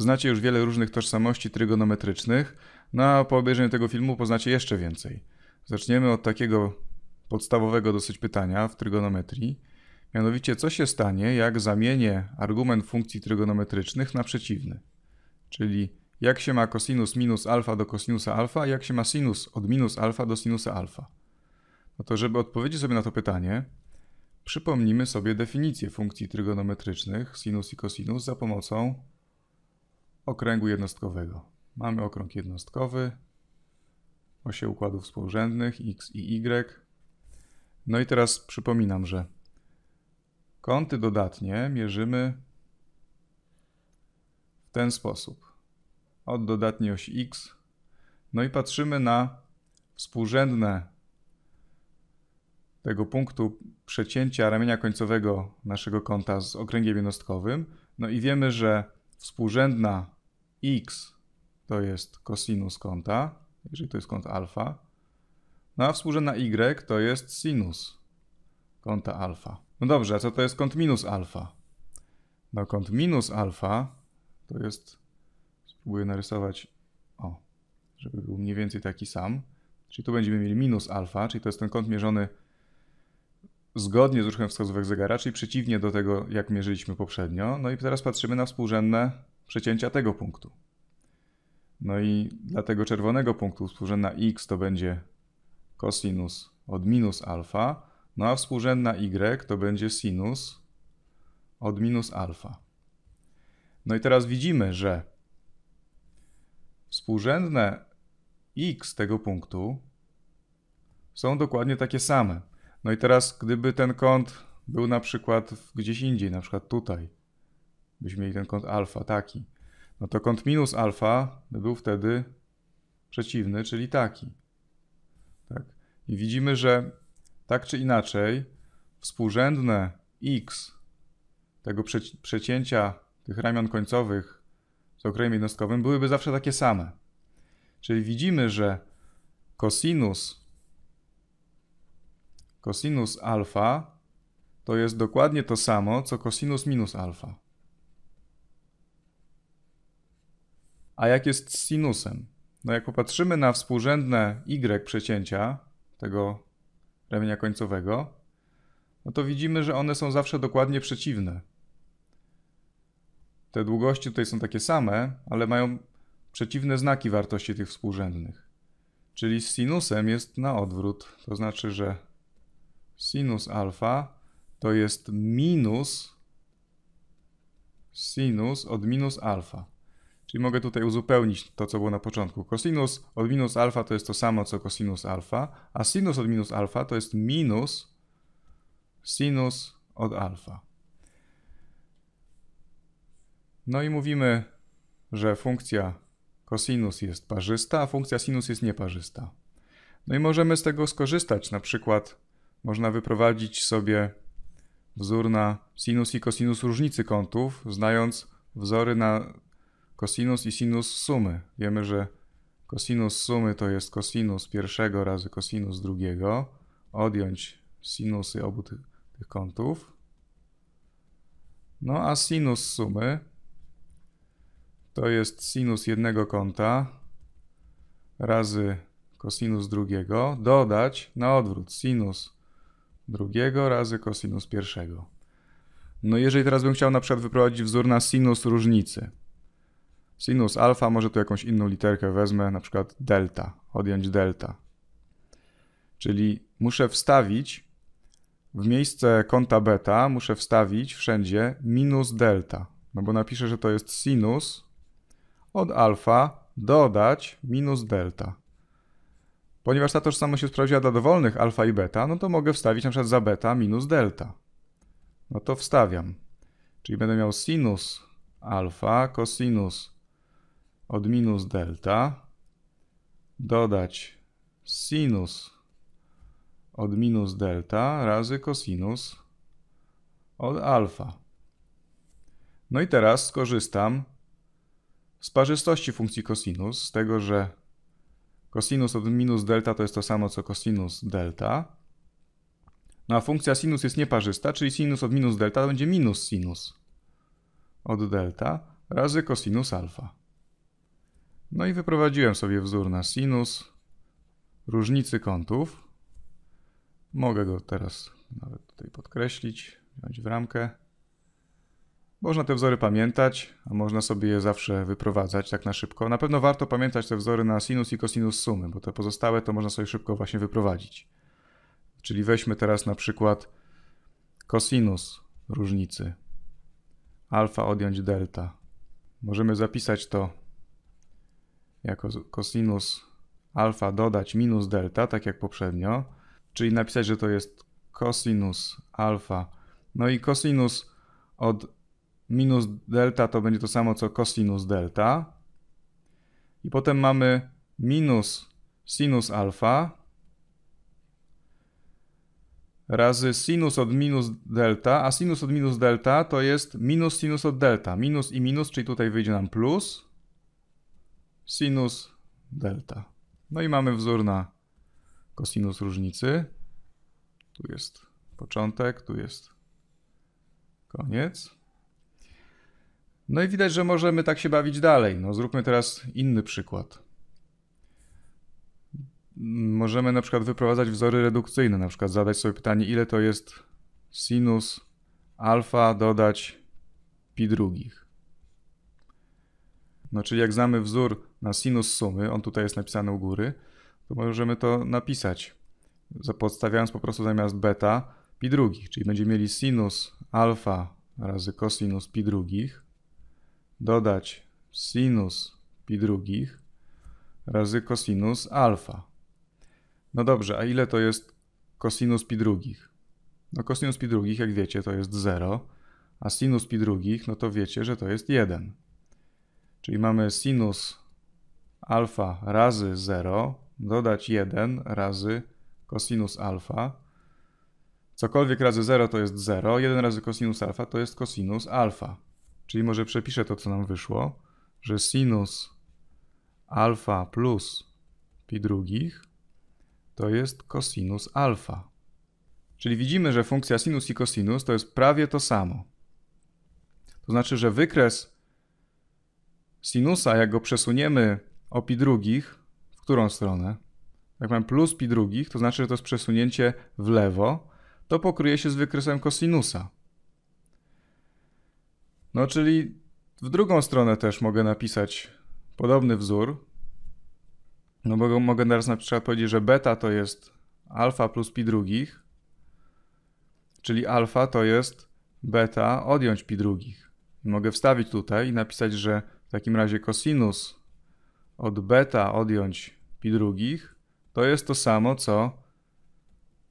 Znacie już wiele różnych tożsamości trygonometrycznych, no a po obejrzeniu tego filmu poznacie jeszcze więcej. Zaczniemy od takiego podstawowego dosyć pytania w trygonometrii, mianowicie co się stanie, jak zamienię argument funkcji trygonometrycznych na przeciwny. Czyli jak się ma cosinus minus alfa do cosinusa alfa, jak się ma sinus od minus alfa do sinusa alfa. No to żeby odpowiedzieć sobie na to pytanie, przypomnimy sobie definicję funkcji trygonometrycznych sinus i cosinus za pomocą okręgu jednostkowego. Mamy okrąg jednostkowy, osie układów współrzędnych x i y. No i teraz przypominam, że kąty dodatnie mierzymy w ten sposób. Od dodatniej osi x. No i patrzymy na współrzędne tego punktu przecięcia ramienia końcowego naszego kąta z okręgiem jednostkowym. No i wiemy, że współrzędna x to jest kosinus kąta, jeżeli to jest kąt alfa, no a współrzędna y to jest sinus kąta alfa. No dobrze, a co to jest kąt minus alfa? No kąt minus alfa to jest, spróbuję narysować, o, żeby był mniej więcej taki sam, czyli tu będziemy mieli minus alfa, czyli to jest ten kąt mierzony zgodnie z ruchem wskazówek zegara, czyli przeciwnie do tego, jak mierzyliśmy poprzednio. No i teraz patrzymy na współrzędne przecięcia tego punktu. No i dla tego czerwonego punktu współrzędna x to będzie cosinus od minus alfa, no a współrzędna y to będzie sinus od minus alfa. No i teraz widzimy, że współrzędne x tego punktu są dokładnie takie same. No i teraz gdyby ten kąt był na przykład gdzieś indziej, na przykład tutaj, byśmy mieli ten kąt alfa taki, no to kąt minus alfa by był wtedy przeciwny, czyli taki. Tak? I widzimy, że tak czy inaczej współrzędne x tego przecięcia tych ramion końcowych z okrejem jednostkowym byłyby zawsze takie same. Czyli widzimy, że kosinus kosinus alfa to jest dokładnie to samo, co kosinus minus alfa. A jak jest z sinusem? No jak popatrzymy na współrzędne y przecięcia tego ramienia końcowego, no to widzimy, że one są zawsze dokładnie przeciwne. Te długości tutaj są takie same, ale mają przeciwne znaki wartości tych współrzędnych. Czyli z sinusem jest na odwrót. To znaczy, że sinus alfa to jest minus sinus od minus alfa. Czyli mogę tutaj uzupełnić to, co było na początku. Cosinus od minus alfa to jest to samo, co cosinus alfa, a sinus od minus alfa to jest minus sinus od alfa. No i mówimy, że funkcja cosinus jest parzysta, a funkcja sinus jest nieparzysta. No i możemy z tego skorzystać. Na przykład można wyprowadzić sobie wzór na sinus i cosinus różnicy kątów, znając wzory na kosinus i sinus sumy. Wiemy, że kosinus sumy to jest kosinus pierwszego razy kosinus drugiego. Odjąć sinusy obu tych, tych kątów. No a sinus sumy to jest sinus jednego kąta razy kosinus drugiego dodać na odwrót sinus drugiego razy kosinus pierwszego. No jeżeli teraz bym chciał na przykład wyprowadzić wzór na sinus różnicy, Sinus alfa, może tu jakąś inną literkę wezmę, na przykład delta, odjąć delta. Czyli muszę wstawić w miejsce kąta beta, muszę wstawić wszędzie minus delta, no bo napiszę, że to jest sinus od alfa dodać minus delta. Ponieważ ta tożsamość się sprawdziła dla dowolnych alfa i beta, no to mogę wstawić na przykład za beta minus delta. No to wstawiam. Czyli będę miał sinus alfa, cosinus od minus delta, dodać sinus od minus delta razy kosinus od alfa. No i teraz skorzystam z parzystości funkcji kosinus, z tego, że kosinus od minus delta to jest to samo co kosinus delta. No a funkcja sinus jest nieparzysta, czyli sinus od minus delta to będzie minus sinus od delta razy kosinus alfa. No i wyprowadziłem sobie wzór na sinus różnicy kątów. Mogę go teraz nawet tutaj podkreślić, wziąć w ramkę. Można te wzory pamiętać, a można sobie je zawsze wyprowadzać tak na szybko. Na pewno warto pamiętać te wzory na sinus i kosinus sumy, bo te pozostałe to można sobie szybko właśnie wyprowadzić. Czyli weźmy teraz na przykład kosinus różnicy alfa odjąć delta. Możemy zapisać to jako cosinus alfa dodać minus delta, tak jak poprzednio, czyli napisać, że to jest cosinus alfa. No i cosinus od minus delta to będzie to samo co cosinus delta. I potem mamy minus sinus alfa razy sinus od minus delta, a sinus od minus delta to jest minus sinus od delta. Minus i minus, czyli tutaj wyjdzie nam plus sinus delta. No i mamy wzór na kosinus różnicy. Tu jest początek, tu jest koniec. No i widać, że możemy tak się bawić dalej. No zróbmy teraz inny przykład. Możemy na przykład wyprowadzać wzory redukcyjne, na przykład zadać sobie pytanie, ile to jest sinus alfa dodać pi drugich. No czyli jak znamy wzór na sinus sumy, on tutaj jest napisany u góry, to możemy to napisać, podstawiając po prostu zamiast beta pi drugich, czyli będziemy mieli sinus alfa razy cosinus pi drugich, dodać sinus pi drugich razy cosinus alfa. No dobrze, a ile to jest cosinus pi drugich? No cosinus pi drugich, jak wiecie, to jest 0, a sinus pi drugich, no to wiecie, że to jest 1. Czyli mamy sinus alfa razy 0 dodać 1 razy cosinus alfa. Cokolwiek razy 0 to jest 0, 1 razy cosinus alfa to jest cosinus alfa. Czyli może przepiszę to, co nam wyszło, że sinus alfa plus pi drugich to jest cosinus alfa. Czyli widzimy, że funkcja sinus i cosinus to jest prawie to samo. To znaczy, że wykres sinusa, jak go przesuniemy o pi drugich w którą stronę? Jak mam plus pi drugich, to znaczy, że to jest przesunięcie w lewo, to pokryje się z wykresem kosinusa. No czyli w drugą stronę też mogę napisać podobny wzór. No bo mogę teraz na przykład powiedzieć, że beta to jest alfa plus pi drugich, czyli alfa to jest beta odjąć pi drugich. Mogę wstawić tutaj i napisać, że w takim razie kosinus od beta odjąć pi drugich, to jest to samo co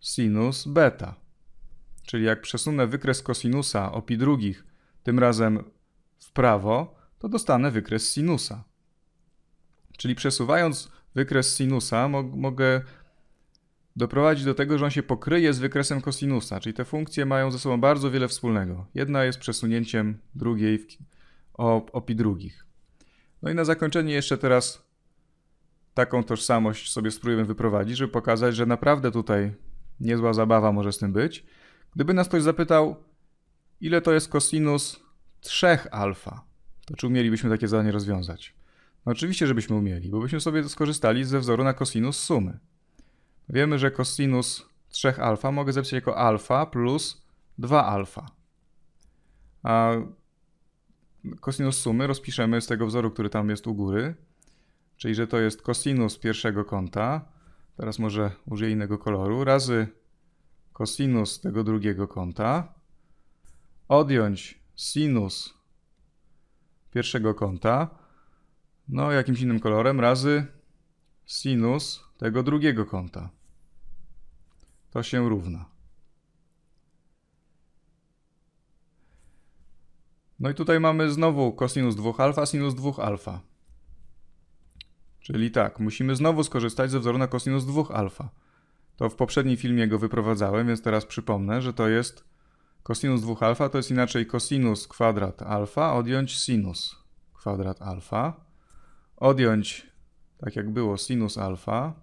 sinus beta. Czyli jak przesunę wykres kosinusa o pi drugich, tym razem w prawo, to dostanę wykres sinusa. Czyli przesuwając wykres sinusa mo mogę doprowadzić do tego, że on się pokryje z wykresem kosinusa, czyli te funkcje mają ze sobą bardzo wiele wspólnego. Jedna jest przesunięciem drugiej o, o pi drugich. No i na zakończenie jeszcze teraz taką tożsamość sobie spróbujemy wyprowadzić, żeby pokazać, że naprawdę tutaj niezła zabawa może z tym być. Gdyby nas ktoś zapytał, ile to jest kosinus 3 alfa, to czy umielibyśmy takie zadanie rozwiązać? No oczywiście, żebyśmy umieli, bo byśmy sobie skorzystali ze wzoru na kosinus sumy. Wiemy, że kosinus 3 alfa mogę zapisać jako alfa plus 2 alfa. A Kosinus sumy rozpiszemy z tego wzoru, który tam jest u góry, czyli że to jest kosinus pierwszego kąta, teraz może użyję innego koloru, razy kosinus tego drugiego kąta, odjąć sinus pierwszego kąta, no jakimś innym kolorem, razy sinus tego drugiego kąta. To się równa. No i tutaj mamy znowu cosinus 2 alfa, sinus 2 alfa. Czyli tak, musimy znowu skorzystać ze wzoru na cosinus 2 alfa. To w poprzednim filmie go wyprowadzałem, więc teraz przypomnę, że to jest cosinus 2 alfa, to jest inaczej cosinus kwadrat alfa odjąć sinus kwadrat alfa, odjąć, tak jak było, sinus alfa,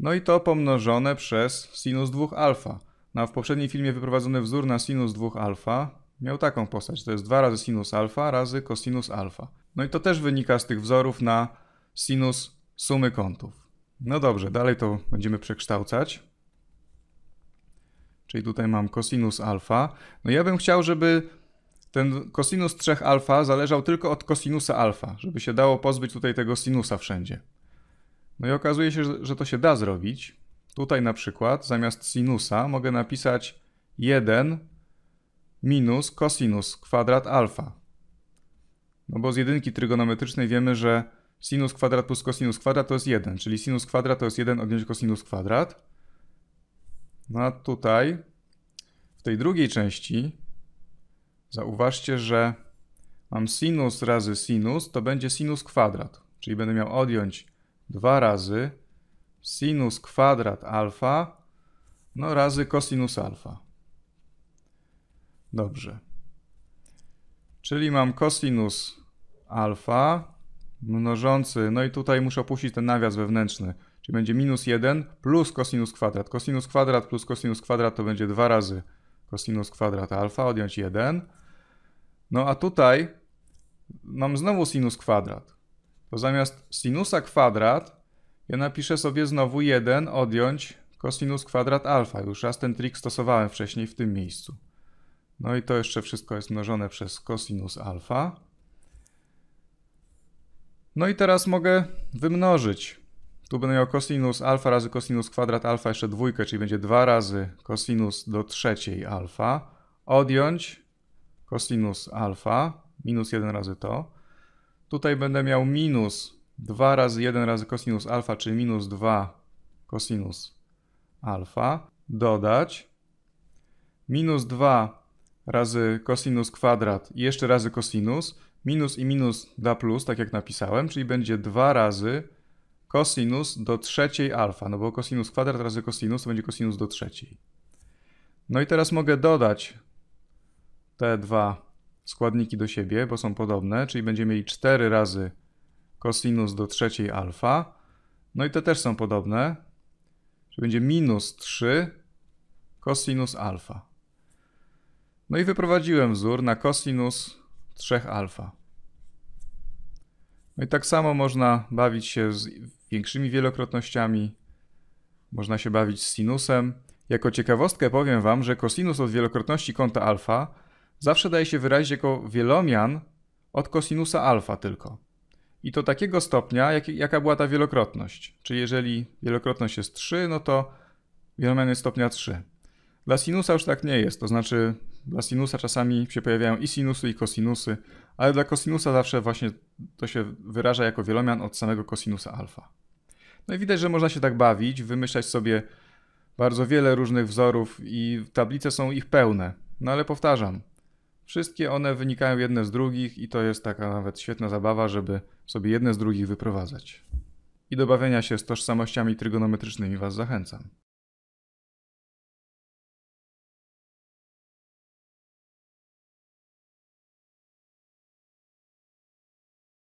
no i to pomnożone przez sinus 2 alfa. No, a w poprzednim filmie wyprowadzony wzór na sinus 2 alfa miał taką postać. To jest 2 razy sinus alfa razy cosinus alfa. No i to też wynika z tych wzorów na sinus sumy kątów. No dobrze, dalej to będziemy przekształcać. Czyli tutaj mam cosinus alfa. No ja bym chciał, żeby ten cosinus 3 alfa zależał tylko od cosinusa alfa, żeby się dało pozbyć tutaj tego sinusa wszędzie. No i okazuje się, że to się da zrobić. Tutaj na przykład zamiast sinusa mogę napisać 1 minus cosinus kwadrat alfa. No bo z jedynki trygonometrycznej wiemy, że sinus kwadrat plus kosinus kwadrat to jest 1, czyli sinus kwadrat to jest 1 odjąć cosinus kwadrat. No a tutaj, w tej drugiej części, zauważcie, że mam sinus razy sinus, to będzie sinus kwadrat. Czyli będę miał odjąć 2 razy sinus kwadrat alfa, no razy cosinus alfa. Dobrze. Czyli mam cosinus alfa mnożący, no i tutaj muszę opuścić ten nawias wewnętrzny, czyli będzie minus 1 plus cosinus kwadrat. Cosinus kwadrat plus cosinus kwadrat to będzie 2 razy cosinus kwadrat alfa, odjąć 1. No a tutaj mam znowu sinus kwadrat. To zamiast sinusa kwadrat ja napiszę sobie znowu 1 odjąć cosinus kwadrat alfa. Już raz ten trik stosowałem wcześniej w tym miejscu. No i to jeszcze wszystko jest mnożone przez cosinus alfa. No i teraz mogę wymnożyć. Tu będę miał cosinus alfa razy cosinus kwadrat alfa jeszcze dwójkę, czyli będzie 2 razy cosinus do trzeciej alfa. Odjąć cosinus alfa, minus 1 razy to. Tutaj będę miał minus 2 razy 1 razy cosinus alfa, czyli minus 2 cosinus alfa. Dodać minus 2 razy cosinus kwadrat i jeszcze razy cosinus minus i minus da plus, tak jak napisałem, czyli będzie 2 razy cosinus do trzeciej alfa, no bo cosinus kwadrat razy cosinus to będzie cosinus do trzeciej. No i teraz mogę dodać te dwa składniki do siebie, bo są podobne, czyli będziemy mieli 4 razy cosinus do trzeciej alfa. No i te też są podobne, czyli będzie minus 3 cosinus alfa. No i wyprowadziłem wzór na cosinus 3 alfa. No i tak samo można bawić się z większymi wielokrotnościami, można się bawić z sinusem. Jako ciekawostkę powiem Wam, że kosinus od wielokrotności kąta alfa zawsze daje się wyrazić jako wielomian od kosinusa alfa tylko. I to takiego stopnia, jak, jaka była ta wielokrotność. Czyli jeżeli wielokrotność jest 3, no to wielomian jest stopnia 3. Dla sinusa już tak nie jest, to znaczy dla sinusa czasami się pojawiają i sinusy, i kosinusy, ale dla kosinusa zawsze właśnie to się wyraża jako wielomian od samego kosinusa alfa. No i widać, że można się tak bawić, wymyślać sobie bardzo wiele różnych wzorów i tablice są ich pełne. No ale powtarzam, wszystkie one wynikają jedne z drugich i to jest taka nawet świetna zabawa, żeby sobie jedne z drugich wyprowadzać. I do bawienia się z tożsamościami trygonometrycznymi Was zachęcam.